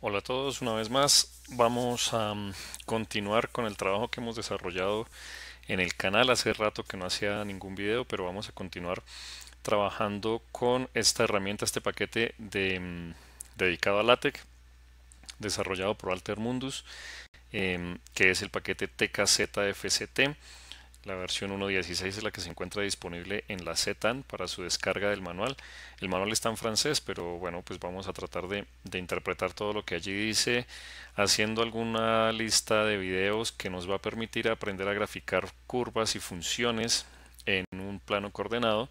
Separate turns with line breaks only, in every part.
Hola a todos, una vez más vamos a mm, continuar con el trabajo que hemos desarrollado en el canal. Hace rato que no hacía ningún video, pero vamos a continuar trabajando con esta herramienta, este paquete de, mm, dedicado a LaTeX, desarrollado por Alter Mundus, em, que es el paquete TKZFCT. La versión 1.16 es la que se encuentra disponible en la CETAN para su descarga del manual. El manual está en francés, pero bueno, pues vamos a tratar de, interpretar todo lo que allí dice, haciendo alguna lista de videos que nos va a permitir aprender a graficar curvas y funciones en un plano coordenado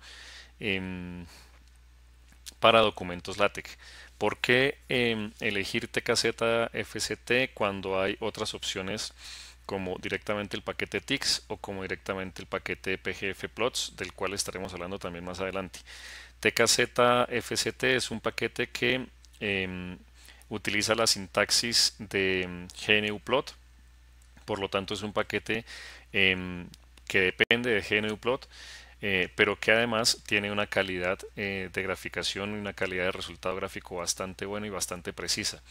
em, para documentos LaTeX. ¿Por qué em, elegir TKZ FCT cuando hay otras opciones como directamente el paquete TICS o como directamente el paquete PGF Plots, del cual estaremos hablando también más adelante. TKZFCT es un paquete que em, utiliza la sintaxis de em, GNUplot, por lo tanto es un paquete em, que depende de GNUplot eh, pero que además tiene una calidad eh, de graficación y una calidad de resultado gráfico bastante buena y bastante precisa,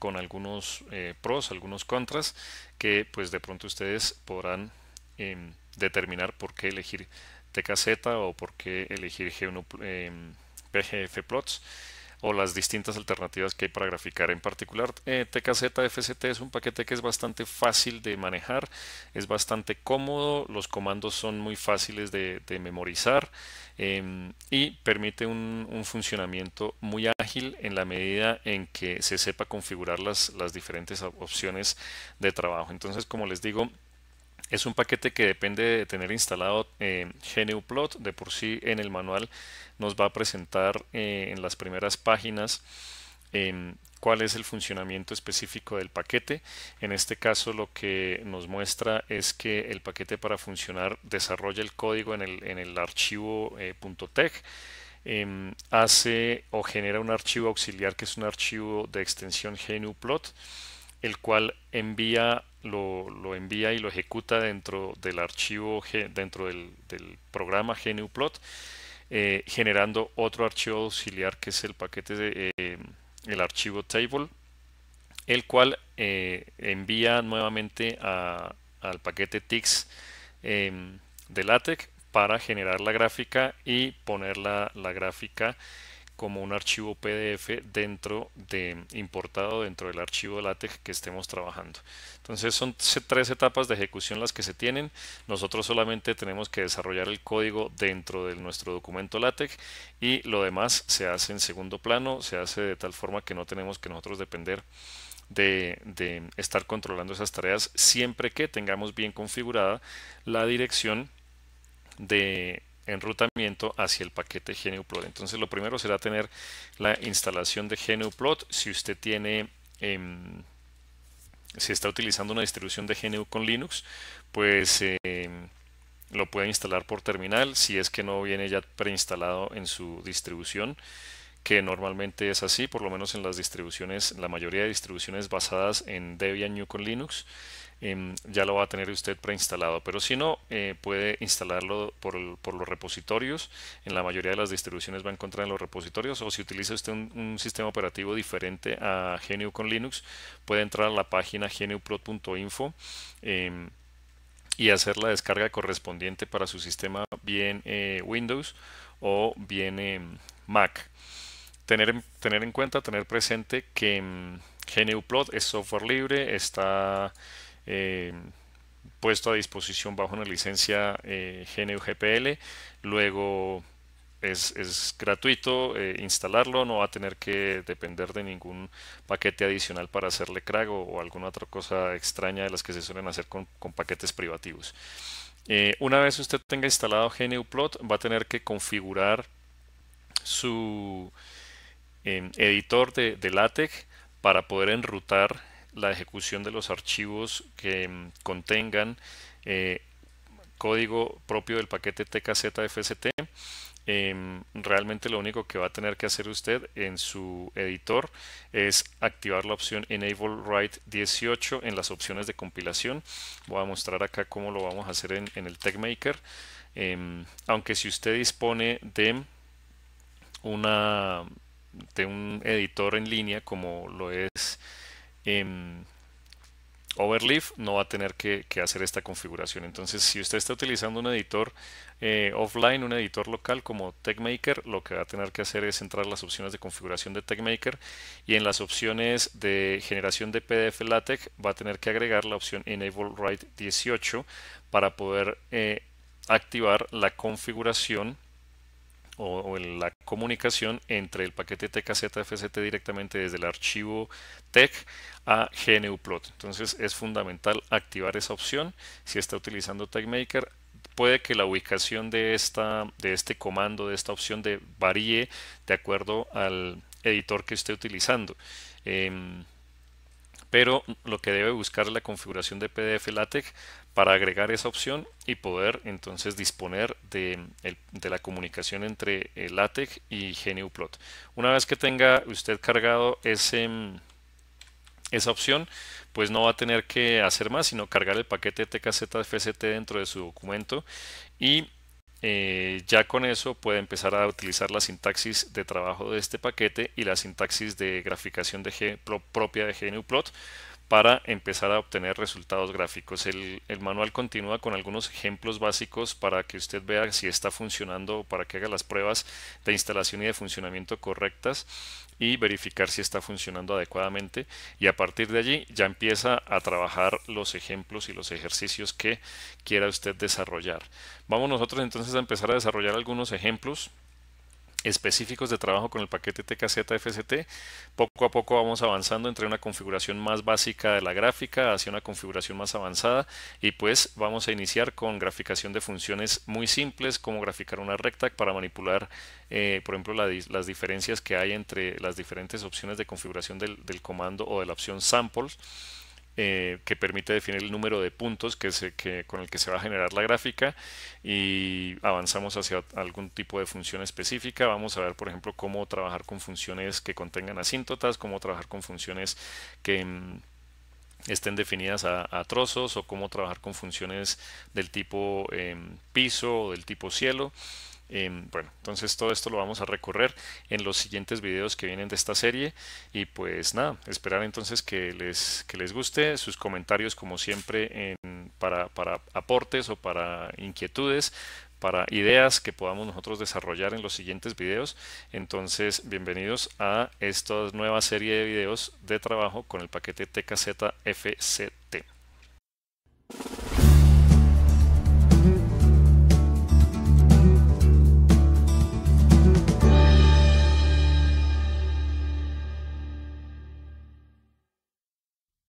con algunos eh, pros, algunos contras, que pues de pronto ustedes podrán em, determinar por qué elegir TKZ o por qué elegir G1, em, PGF Plots o las distintas alternativas que hay para graficar. En particular, eh, es un paquete que es bastante fácil de manejar, es bastante cómodo, los comandos son muy fáciles de, memorizar em, y permite un, funcionamiento muy ágil en la medida en que se sepa configurar las, las diferentes opciones de trabajo. Entonces, como les digo, es un paquete que depende de tener instalado eh, GNUplot. De por sí en el manual nos va a presentar eh, en las primeras páginas em, cuál es el funcionamiento específico del paquete. En este caso lo que nos muestra es que el paquete para funcionar desarrolla el código en el, en el archivo eh, .tech. Em, hace o genera un archivo auxiliar que es un archivo de extensión GNUplot el cual envía lo, envía y lo ejecuta dentro del archivo, dentro del, programa GNUplot, Plot, eh, generando otro archivo auxiliar que es el paquete eh, el archivo table, el cual eh, envía nuevamente al paquete TIX em, de LaTeX para generar la gráfica y poner la, la gráfica como un archivo PDF dentro de importado dentro del archivo LaTeX que estemos trabajando. Entonces son tres etapas de ejecución las que se tienen. Nosotros solamente tenemos que desarrollar el código dentro de nuestro documento LaTeX y lo demás se hace en segundo plano, se hace de tal forma que no tenemos que nosotros depender de, de estar controlando esas tareas siempre que tengamos bien configurada la dirección de enrutamiento hacia el paquete GNUplot. Entonces lo primero será tener la instalación de GNUplot. Si usted tiene, em, si está utilizando una distribución de GNU con Linux, pues em, lo puede instalar por terminal si es que no viene ya preinstalado en su distribución que normalmente es así, por lo menos en las distribuciones, la mayoría de distribuciones basadas en Debian New con Linux. Em, ya lo va a tener usted preinstalado. Pero si no, eh, puede instalarlo por, los repositorios. En la mayoría de las distribuciones va a encontrar en los repositorios. O si utiliza usted un, sistema operativo diferente a GNU con Linux, puede entrar a la página gnuplot.info em, y hacer la descarga correspondiente para su sistema bien eh, Windows o bien eh, Mac. Tener, tener en cuenta, tener presente que em, GNU Plot es software libre, está eh, puesto a disposición bajo una licencia eh, GNU GPL. Luego es, gratuito eh, instalarlo, no va a tener que depender de ningún paquete adicional para hacerle crack o, alguna otra cosa extraña de las que se suelen hacer con, paquetes privativos. Eh, una vez usted tenga instalado GNU Plot, va a tener que configurar su em, editor de, de LaTeX para poder enrutar la ejecución de los archivos que mm, contengan eh, código propio del paquete tkzfst, em, realmente lo único que va a tener que hacer usted en su editor es activar la opción Enable Write 18 en las opciones de compilación. Voy a mostrar acá cómo lo vamos a hacer en, el TechMaker. Em, aunque si usted dispone de una de un editor en línea como lo es Em, Overleaf no va a tener que, hacer esta configuración. Entonces, si usted está utilizando un editor eh, offline, un editor local como TechMaker, lo que va a tener que hacer es entrar las opciones de configuración de TechMaker y en las opciones de generación de PDF LaTeX va a tener que agregar la opción Enable Write 18 para poder eh, activar la configuración o, en la comunicación entre el paquete tkzfct directamente desde el archivo TEC a Plot, Entonces es fundamental activar esa opción si está utilizando TecMaker puede que la ubicación de, esta, de este comando, de esta opción de varíe de acuerdo al editor que esté utilizando. Em, pero lo que debe buscar es la configuración de PDF LaTeX para agregar esa opción y poder entonces disponer de, la comunicación entre eh, LaTeX y GNUplot. Una vez que tenga usted cargado esa opción, pues no va a tener que hacer más, sino cargar el paquete tkzfst dentro de su documento y eh, ya con eso puede empezar a utilizar la sintaxis de trabajo de este paquete y la sintaxis de graficación de propia de GNUplot para empezar a obtener resultados gráficos. El, manual continúa con algunos ejemplos básicos para que usted vea si está funcionando o para que haga las pruebas de instalación y de funcionamiento correctas y verificar si está funcionando adecuadamente y a partir de allí ya empieza a trabajar los ejemplos y los ejercicios que quiera usted desarrollar. Vamos nosotros entonces a empezar a desarrollar algunos ejemplos específicos de trabajo con el paquete TKZ-FCT, poco a poco vamos avanzando entre una configuración más básica de la gráfica hacia una configuración más avanzada y pues vamos a iniciar con graficación de funciones muy simples como graficar una recta para manipular eh, por ejemplo las diferencias que hay entre las diferentes opciones de configuración del, del comando o de la opción samples eh, que permite definir el número de puntos con el que se va a generar la gráfica y avanzamos hacia algún tipo de función específica. Vamos a ver, por ejemplo, cómo trabajar con funciones que contengan asíntotas, cómo trabajar con funciones que mm, estén definidas a, trozos o cómo trabajar con funciones del tipo em, piso o del tipo cielo. Em, bueno, entonces todo esto lo vamos a recorrer en los siguientes videos que vienen de esta serie y pues nada, esperar entonces que les, les guste sus comentarios como siempre para, para aportes o para inquietudes para ideas que podamos nosotros desarrollar en los siguientes videos. Entonces, bienvenidos a esta nueva serie de videos de trabajo con el paquete TKZ FZ.